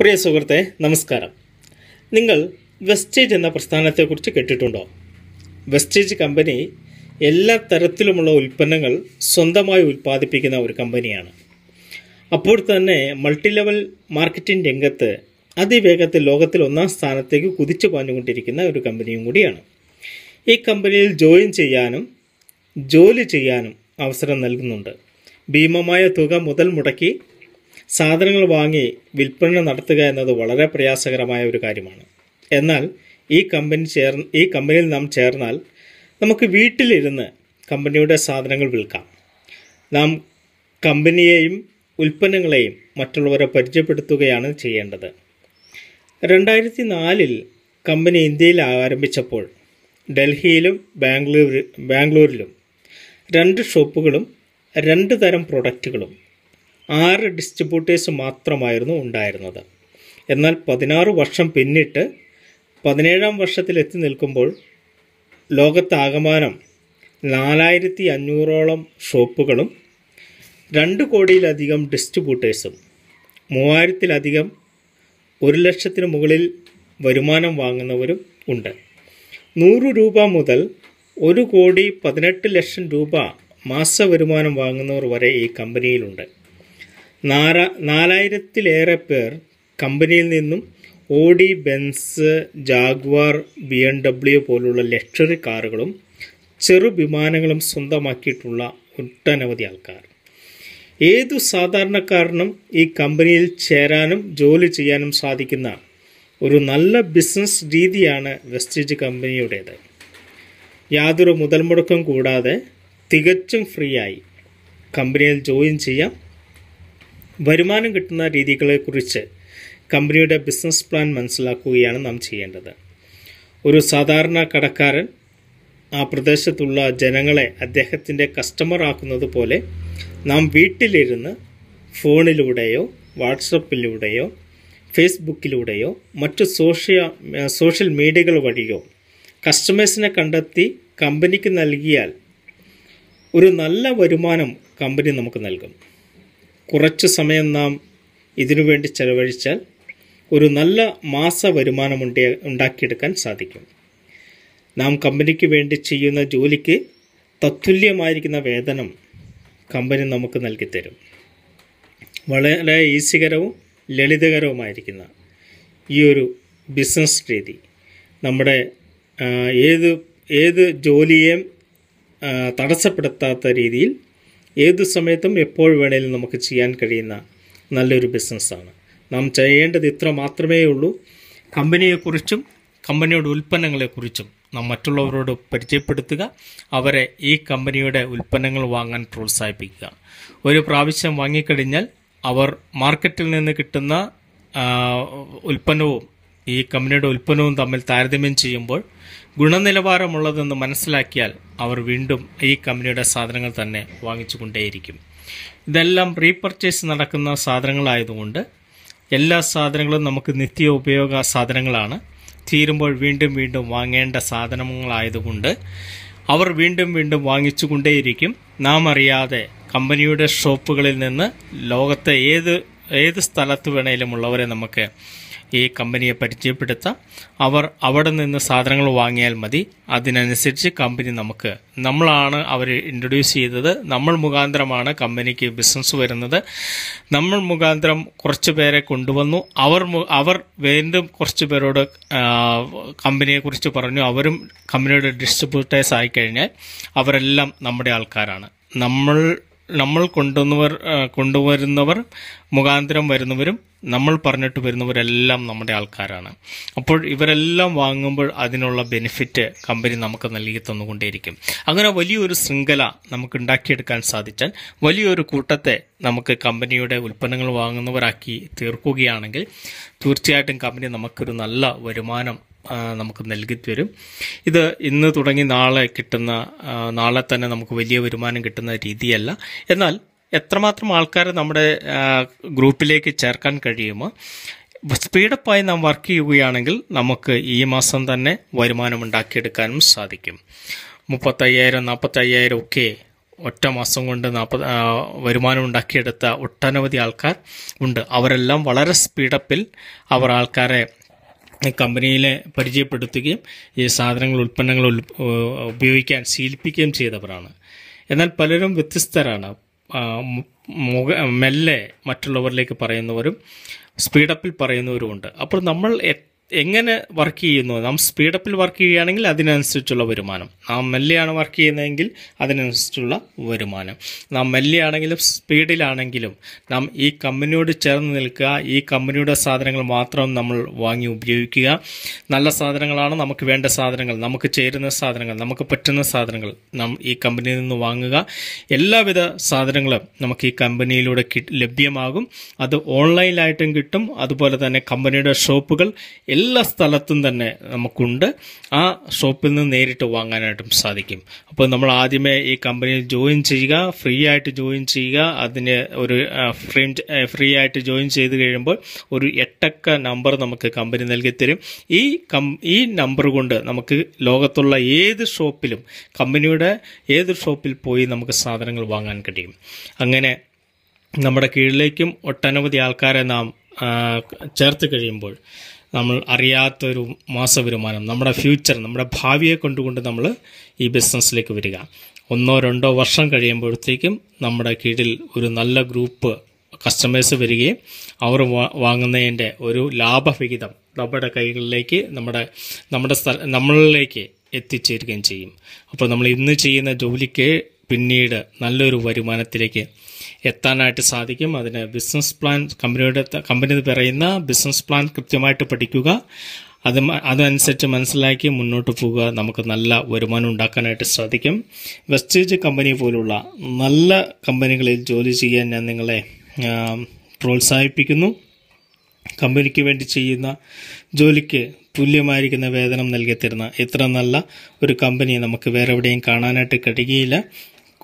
പ്രിയ സുഹൃത്തെ നമസ്കാരം നിങ്ങൾ വെസ്റ്റേജ് എന്ന പ്രസ്ഥാനത്തെക്കുറിച്ച് കേട്ടിട്ടുണ്ടോ വെസ്റ്റേജ് കമ്പനി എല്ലാ തരത്തിലുമുള്ള ഉൽപ്പന്നങ്ങൾ സ്വന്തമായി ഉൽപ്പാദിപ്പിക്കുന്ന ഒരു കമ്പനിയാണ് അപ്പോൾ തന്നെ മൾട്ടി ലെവൽ മാർക്കറ്റിംഗ് രംഗത്ത് അതിവേഗത്തിൽ ലോകത്തിൽ ഒന്നാം സ്ഥാനത്തേക്ക് കുതിച്ചു പാഞ്ഞുകൊണ്ടിരിക്കുന്ന ഒരു കമ്പനിയും കൂടിയാണ് ഈ കമ്പനിയിൽ ജോയിൻ ചെയ്യാനും ജോലി ചെയ്യാനും അവസരം നൽകുന്നുണ്ട് ഭീമമായ തുക മുതൽ മുടക്കി സാധനങ്ങൾ വാങ്ങി വിൽപ്പന നടത്തുക എന്നത് വളരെ പ്രയാസകരമായ ഒരു കാര്യമാണ് എന്നാൽ ഈ കമ്പനി ചേർ ഈ കമ്പനിയിൽ നാം ചേർന്നാൽ നമുക്ക് വീട്ടിലിരുന്ന് കമ്പനിയുടെ സാധനങ്ങൾ വിൽക്കാം നാം കമ്പനിയെയും ഉൽപ്പന്നങ്ങളെയും മറ്റുള്ളവരെ പരിചയപ്പെടുത്തുകയാണ് ചെയ്യേണ്ടത് രണ്ടായിരത്തി നാലിൽ കമ്പനി ഇന്ത്യയിൽ ആരംഭിച്ചപ്പോൾ ഡൽഹിയിലും ബാംഗ്ലൂർ ബാംഗ്ലൂരിലും രണ്ട് ഷോപ്പുകളും രണ്ട് തരം പ്രൊഡക്റ്റുകളും ആറ് ഡിസ്ട്രിബ്യൂട്ടേഴ്സ് മാത്രമായിരുന്നു ഉണ്ടായിരുന്നത് എന്നാൽ പതിനാറ് വർഷം പിന്നിട്ട് പതിനേഴാം വർഷത്തിലെത്തി നിൽക്കുമ്പോൾ ലോകത്താകമാനം നാലായിരത്തി അഞ്ഞൂറോളം ഷോപ്പുകളും രണ്ട് കോടിയിലധികം ഡിസ്ട്രിബ്യൂട്ടേഴ്സും മൂവായിരത്തിലധികം ഒരു ലക്ഷത്തിന് മുകളിൽ വരുമാനം വാങ്ങുന്നവരും ഉണ്ട് നൂറ് രൂപ മുതൽ ഒരു കോടി പതിനെട്ട് ലക്ഷം രൂപ മാസ വരുമാനം വാങ്ങുന്നവർ വരെ ഈ കമ്പനിയിലുണ്ട് നാലാ നാലായിരത്തിലേറെ പേർ കമ്പനിയിൽ നിന്നും Audi Benz Jaguar B M W പോലുള്ള ലക്ഷറി കാറുകളും ചെറു വിമാനങ്ങളും സ്വന്തമാക്കിയിട്ടുള്ള ഒട്ടനവധി ആൾക്കാർ ഏതു സാധാരണക്കാരനും ഈ കമ്പനിയിൽ ചേരാനും ജോലി ചെയ്യാനും സാധിക്കുന്ന ഒരു നല്ല ബിസിനസ് രീതിയാണ് വെസ്റ്റേജ് കമ്പനിയുടേത് യാതൊരു മുതൽമുടക്കം കൂടാതെ തികച്ചും ഫ്രീ ആയി കമ്പനിയിൽ ജോയിൻ ചെയ്യാം വരുമാനം കിട്ടുന്ന രീതികളെക്കുറിച്ച് കമ്പനിയുടെ ബിസിനസ് പ്ലാൻ മനസ്സിലാക്കുകയാണ് നാം ചെയ്യേണ്ടത് ഒരു സാധാരണ കടക്കാരൻ ആ പ്രദേശത്തുള്ള ജനങ്ങളെ അദ്ദേഹത്തിൻ്റെ കസ്റ്റമർ ആക്കുന്നത് പോലെ നാം വീട്ടിലിരുന്ന് ഫോണിലൂടെയോ വാട്സപ്പിലൂടെയോ ഫേസ്ബുക്കിലൂടെയോ മറ്റു സോഷ്യ സോഷ്യൽ മീഡിയകൾ വഴിയോ കസ്റ്റമേഴ്സിനെ കണ്ടെത്തി കമ്പനിക്ക് നൽകിയാൽ ഒരു നല്ല വരുമാനം കമ്പനി നമുക്ക് നൽകും കുറച്ച് സമയം നാം ഇതിനുവേണ്ടി ചെലവഴിച്ചാൽ ഒരു നല്ല മാസ വരുമാനം ഉണ്ടാക്കിയെടുക്കാൻ സാധിക്കും നാം കമ്പനിക്ക് വേണ്ടി ചെയ്യുന്ന ജോലിക്ക് തത്തുല്യമായിരിക്കുന്ന വേതനം കമ്പനി നമുക്ക് നൽകിത്തരും വളരെ ഈസികരവും ലളിതകരവുമായിരിക്കുന്ന ഈ ഒരു ബിസിനസ് രീതി നമ്മുടെ ഏത് ഏത് ജോലിയെയും തടസ്സപ്പെടുത്താത്ത രീതിയിൽ ഏത് സമയത്തും എപ്പോൾ വേണേലും നമുക്ക് ചെയ്യാൻ കഴിയുന്ന നല്ലൊരു ബിസിനസ്സാണ് നാം ചെയ്യേണ്ടത് ഇത്ര മാത്രമേ ഉള്ളൂ കമ്പനിയെക്കുറിച്ചും കമ്പനിയുടെ ഉൽപ്പന്നങ്ങളെക്കുറിച്ചും നാം മറ്റുള്ളവരോട് പരിചയപ്പെടുത്തുക അവരെ ഈ കമ്പനിയുടെ ഉൽപ്പന്നങ്ങൾ വാങ്ങാൻ പ്രോത്സാഹിപ്പിക്കുക ഒരു പ്രാവശ്യം വാങ്ങിക്കഴിഞ്ഞാൽ അവർ മാർക്കറ്റിൽ നിന്ന് കിട്ടുന്ന ഉൽപ്പന്നവും ഈ കമ്പനിയുടെ ഉൽപ്പന്നവും തമ്മിൽ താരതമ്യം ചെയ്യുമ്പോൾ ഗുണനിലവാരമുള്ളതെന്ന് മനസ്സിലാക്കിയാൽ അവർ വീണ്ടും ഈ കമ്പനിയുടെ സാധനങ്ങൾ തന്നെ വാങ്ങിച്ചുകൊണ്ടേയിരിക്കും ഇതെല്ലാം റീപർച്ചേസ് നടക്കുന്ന സാധനങ്ങളായതുകൊണ്ട് എല്ലാ സാധനങ്ങളും നമുക്ക് നിത്യ ഉപയോഗ സാധനങ്ങളാണ് തീരുമ്പോൾ വീണ്ടും വീണ്ടും വാങ്ങേണ്ട സാധനങ്ങളായതുകൊണ്ട് അവർ വീണ്ടും വീണ്ടും വാങ്ങിച്ചുകൊണ്ടേയിരിക്കും നാം അറിയാതെ കമ്പനിയുടെ ഷോപ്പുകളിൽ നിന്ന് ലോകത്തെ ഏത് ഏത് സ്ഥലത്ത് വേണേലും ഉള്ളവരെ നമുക്ക് ഈ കമ്പനിയെ പരിചയപ്പെടുത്താം അവർ അവിടെ നിന്ന് സാധനങ്ങൾ വാങ്ങിയാൽ മതി അതിനനുസരിച്ച് കമ്പനി നമുക്ക് നമ്മളാണ് അവരെ ഇൻട്രൊഡ്യൂസ് ചെയ്തത് നമ്മൾ മുഖാന്തരമാണ് കമ്പനിക്ക് ബിസിനസ് വരുന്നത് നമ്മൾ മുഖാന്തരം കുറച്ച് പേരെ കൊണ്ടുവന്നു അവർ അവർ വീണ്ടും കുറച്ച് പേരോട് കമ്പനിയെക്കുറിച്ച് പറഞ്ഞു അവരും കമ്പനിയുടെ ഡിസ്ട്രിബ്യൂട്ടേഴ്സ് ആയിക്കഴിഞ്ഞാൽ അവരെല്ലാം നമ്മുടെ ആൾക്കാരാണ് നമ്മൾ നമ്മൾ കൊണ്ടുവന്നവർ കൊണ്ടുവരുന്നവർ മുഖാന്തരം വരുന്നവരും നമ്മൾ പറഞ്ഞിട്ട് വരുന്നവരെല്ലാം നമ്മുടെ ആൾക്കാരാണ് അപ്പോൾ ഇവരെല്ലാം വാങ്ങുമ്പോൾ അതിനുള്ള ബെനിഫിറ്റ് കമ്പനി നമുക്ക് നൽകി തന്നുകൊണ്ടേയിരിക്കും അങ്ങനെ വലിയൊരു ശൃംഖല നമുക്ക് ഉണ്ടാക്കിയെടുക്കാൻ സാധിച്ചാൽ വലിയൊരു കൂട്ടത്തെ നമുക്ക് കമ്പനിയുടെ ഉൽപ്പന്നങ്ങൾ വാങ്ങുന്നവരാക്കി തീർക്കുകയാണെങ്കിൽ തീർച്ചയായിട്ടും കമ്പനി നമുക്കൊരു നല്ല വരുമാനം നമുക്ക് നൽകി തരും ഇത് ഇന്ന് തുടങ്ങി നാളെ കിട്ടുന്ന നാളെ തന്നെ നമുക്ക് വലിയ വരുമാനം കിട്ടുന്ന രീതിയല്ല എന്നാൽ എത്രമാത്രം ആൾക്കാരെ നമ്മുടെ ഗ്രൂപ്പിലേക്ക് ചേർക്കാൻ കഴിയുമോ സ്പീഡപ്പായി നാം വർക്ക് ചെയ്യുകയാണെങ്കിൽ നമുക്ക് ഈ മാസം തന്നെ വരുമാനം ഉണ്ടാക്കിയെടുക്കാനും സാധിക്കും മുപ്പത്തയ്യായിരം നാൽപ്പത്തയ്യായിരം ഒക്കെ ഒറ്റ മാസം കൊണ്ട് നാൽപ്പത് വരുമാനം ഉണ്ടാക്കിയെടുത്ത ഒട്ടനവധി ആൾക്കാർ ഉണ്ട് അവരെല്ലാം വളരെ സ്പീഡപ്പിൽ അവർ ആൾക്കാരെ കമ്പനിയിലെ പരിചയപ്പെടുത്തുകയും ഈ സാധനങ്ങൾ ഉൽപ്പന്നങ്ങൾ ഉപയോഗിക്കാൻ ശീലിപ്പിക്കുകയും ചെയ്തവരാണ് എന്നാൽ പലരും വ്യത്യസ്തരാണ് മുഖ മെല്ലെ മറ്റുള്ളവരിലേക്ക് പറയുന്നവരും സ്പീഡപ്പിൽ പറയുന്നവരുമുണ്ട് അപ്പോൾ നമ്മൾ എങ്ങനെ വർക്ക് ചെയ്യുന്നു നാം സ്പീഡപ്പിൽ വർക്ക് ചെയ്യുകയാണെങ്കിൽ അതിനനുസരിച്ചുള്ള വരുമാനം നാം മെല്ലെയാണ് വർക്ക് ചെയ്യുന്നതെങ്കിൽ അതിനനുസരിച്ചുള്ള വരുമാനം നാം മെല്ലെയാണെങ്കിലും സ്പീഡിലാണെങ്കിലും നാം ഈ കമ്പനിയോട് ചേർന്ന് നിൽക്കുക ഈ കമ്പനിയുടെ സാധനങ്ങൾ മാത്രം നമ്മൾ വാങ്ങി ഉപയോഗിക്കുക നല്ല സാധനങ്ങളാണ് നമുക്ക് വേണ്ട സാധനങ്ങൾ നമുക്ക് ചേരുന്ന സാധനങ്ങൾ നമുക്ക് പറ്റുന്ന സാധനങ്ങൾ നാം ഈ കമ്പനിയിൽ നിന്ന് വാങ്ങുക എല്ലാവിധ സാധനങ്ങളും നമുക്ക് ഈ കമ്പനിയിലൂടെ ലഭ്യമാകും അത് ഓൺലൈനിലായിട്ടും കിട്ടും അതുപോലെ തന്നെ കമ്പനിയുടെ ഷോപ്പുകൾ എല്ലാ സ്ഥലത്തും തന്നെ നമുക്കുണ്ട് ആ ഷോപ്പിൽ നിന്ന് നേരിട്ട് വാങ്ങാനായിട്ടും സാധിക്കും അപ്പോൾ നമ്മൾ ആദ്യമേ ഈ കമ്പനിയിൽ ജോയിൻ ചെയ്യുക ഫ്രീ ആയിട്ട് ജോയിൻ ചെയ്യുക അതിന് ഒരു ഫ്രീ ഫ്രീ ആയിട്ട് ജോയിൻ ചെയ്ത് കഴിയുമ്പോൾ ഒരു എട്ടക്ക നമ്പർ നമുക്ക് കമ്പനി നൽകി തരും ഈ കം ഈ നമ്പർ കൊണ്ട് നമുക്ക് ലോകത്തുള്ള ഏത് ഷോപ്പിലും കമ്പനിയുടെ ഏത് ഷോപ്പിൽ പോയി നമുക്ക് സാധനങ്ങൾ വാങ്ങാൻ കഴിയും അങ്ങനെ നമ്മുടെ കീഴിലേക്കും ഒട്ടനവധി ആൾക്കാരെ നാം ചേർത്ത് കഴിയുമ്പോൾ നമ്മൾ അറിയാത്തൊരു മാസ വരുമാനം നമ്മുടെ ഫ്യൂച്ചർ നമ്മുടെ ഭാവിയെ കൊണ്ടുകൊണ്ട് നമ്മൾ ഈ ബിസിനസ്സിലേക്ക് വരിക ഒന്നോ രണ്ടോ വർഷം കഴിയുമ്പോഴത്തേക്കും നമ്മുടെ കീഴിൽ ഒരു നല്ല ഗ്രൂപ്പ് കസ്റ്റമേഴ്സ് വരികയും അവർ വാങ്ങുന്നതിൻ്റെ ഒരു ലാഭവിഹിതം നമ്മുടെ കൈകളിലേക്ക് നമ്മുടെ നമ്മുടെ സ്ഥല നമ്മളിലേക്ക് എത്തിച്ചേരുകയും ചെയ്യും അപ്പോൾ നമ്മൾ ഇന്ന് ചെയ്യുന്ന ജോലിക്ക് പിന്നീട് നല്ലൊരു വരുമാനത്തിലേക്ക് എത്താനായിട്ട് സാധിക്കും അതിന് ബിസിനസ് പ്ലാൻ കമ്പനിയുടെ കമ്പനി പറയുന്ന ബിസിനസ് പ്ലാൻ കൃത്യമായിട്ട് പഠിക്കുക അത് അതനുസരിച്ച് മനസ്സിലാക്കി മുന്നോട്ട് പോവുക നമുക്ക് നല്ല വരുമാനം ഉണ്ടാക്കാനായിട്ട് സാധിക്കും വെസ്റ്റേജ് കമ്പനി പോലുള്ള നല്ല കമ്പനികളിൽ ജോലി ചെയ്യാൻ ഞാൻ നിങ്ങളെ പ്രോത്സാഹിപ്പിക്കുന്നു കമ്പനിക്ക് വേണ്ടി ചെയ്യുന്ന ജോലിക്ക് തുല്യമായിരിക്കുന്ന വേതനം നൽകി തരുന്ന ഇത്ര നല്ല ഒരു കമ്പനി നമുക്ക് വേറെ എവിടെയും കാണാനായിട്ട് കഴിയുകയില്ല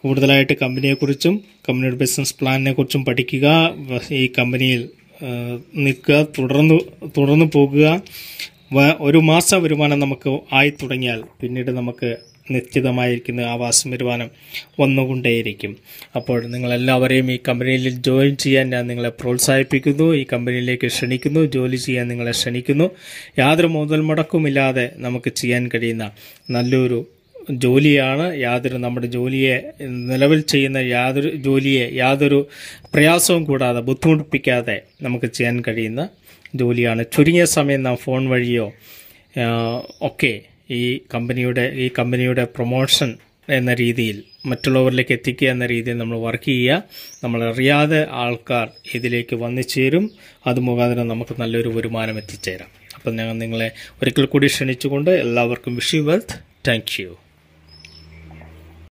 കൂടുതലായിട്ട് കമ്പനിയെക്കുറിച്ചും കമ്പനിയുടെ ബിസിനസ് പ്ലാനിനെ കുറിച്ചും പഠിക്കുക ഈ കമ്പനിയിൽ നിൽക്കുക തുടർന്ന് തുടർന്ന് പോകുക ഒരു മാസ വരുമാനം നമുക്ക് ആയി തുടങ്ങിയാൽ പിന്നീട് നമുക്ക് നിശ്ചിതമായിരിക്കുന്ന ആവാസ വരുമാനം വന്നുകൊണ്ടേയിരിക്കും അപ്പോൾ നിങ്ങളെല്ലാവരെയും ഈ കമ്പനിയിൽ ജോയിൻ ചെയ്യാൻ ഞാൻ നിങ്ങളെ പ്രോത്സാഹിപ്പിക്കുന്നു ഈ കമ്പനിയിലേക്ക് ക്ഷണിക്കുന്നു ജോലി ചെയ്യാൻ നിങ്ങളെ ക്ഷണിക്കുന്നു യാതൊരു മുതൽ മുടക്കുമില്ലാതെ നമുക്ക് ചെയ്യാൻ കഴിയുന്ന നല്ലൊരു ജോലിയാണ് യാതൊരു നമ്മുടെ ജോലിയെ നിലവിൽ ചെയ്യുന്ന യാതൊരു ജോലിയെ യാതൊരു പ്രയാസവും കൂടാതെ ബുദ്ധിമുട്ടിപ്പിക്കാതെ നമുക്ക് ചെയ്യാൻ കഴിയുന്ന ജോലിയാണ് ചുരുങ്ങിയ സമയം നാം ഫോൺ വഴിയോ ഒക്കെ ഈ കമ്പനിയുടെ ഈ കമ്പനിയുടെ പ്രൊമോഷൻ എന്ന രീതിയിൽ മറ്റുള്ളവരിലേക്ക് എത്തിക്കുക എന്ന രീതിയിൽ നമ്മൾ വർക്ക് ചെയ്യുക നമ്മളറിയാതെ ആൾക്കാർ ഇതിലേക്ക് വന്നു ചേരും അത് മുഖാന്തരം നമുക്ക് നല്ലൊരു വരുമാനം എത്തിച്ചേരാം അപ്പം ഞങ്ങൾ നിങ്ങളെ ഒരിക്കൽ കൂടി ക്ഷണിച്ചുകൊണ്ട് എല്ലാവർക്കും wish you wealth thank U